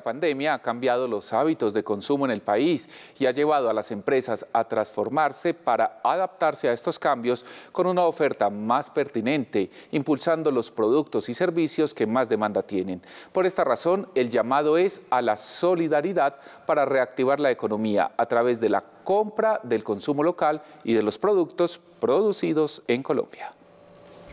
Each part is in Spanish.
pandemia ha cambiado los hábitos de consumo en el país y ha llevado a las empresas a transformarse para adaptarse a estos cambios con una oferta más pertinente, impulsando los productos y servicios que más demanda tienen. Por esta razón, el llamado es a la solidaridad para reactivar la economía a través de la compra del consumo local y de los productos producidos en Colombia.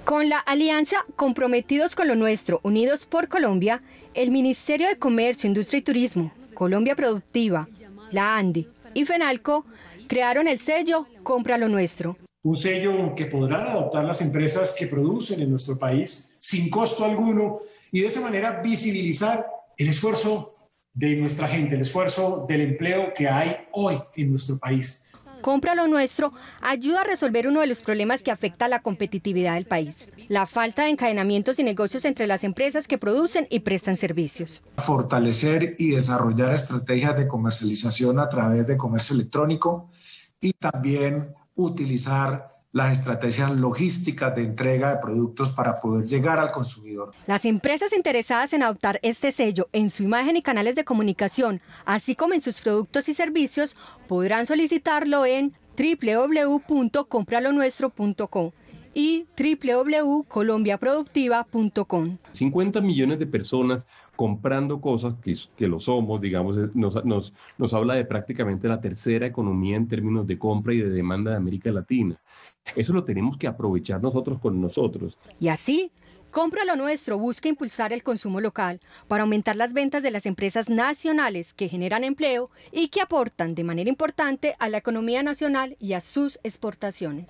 Con la alianza Comprometidos con lo Nuestro, Unidos por Colombia, el Ministerio de Comercio, Industria y Turismo, Colombia Productiva, la ANDI y FENALCO crearon el sello Compra lo Nuestro. Un sello que podrán adoptar las empresas que producen en nuestro país sin costo alguno y de esa manera visibilizar el esfuerzo de nuestra gente, el esfuerzo del empleo que hay hoy en nuestro país. Compra lo nuestro ayuda a resolver uno de los problemas que afecta a la competitividad del país, la falta de encadenamientos y negocios entre las empresas que producen y prestan servicios. Fortalecer y desarrollar estrategias de comercialización a través de comercio electrónico y también utilizar las estrategias logísticas de entrega de productos para poder llegar al consumidor. Las empresas interesadas en adoptar este sello en su imagen y canales de comunicación, así como en sus productos y servicios, podrán solicitarlo en www.compralonuestro.com y www.colombiaproductiva.com. 50 millones de personas comprando cosas que, lo somos, digamos, eh, nos, nos habla de prácticamente la tercera economía en términos de compra y de demanda de América Latina. Eso lo tenemos que aprovechar nosotros con nosotros. Y así, Compra lo nuestro busca impulsar el consumo local para aumentar las ventas de las empresas nacionales que generan empleo y que aportan de manera importante a la economía nacional y a sus exportaciones.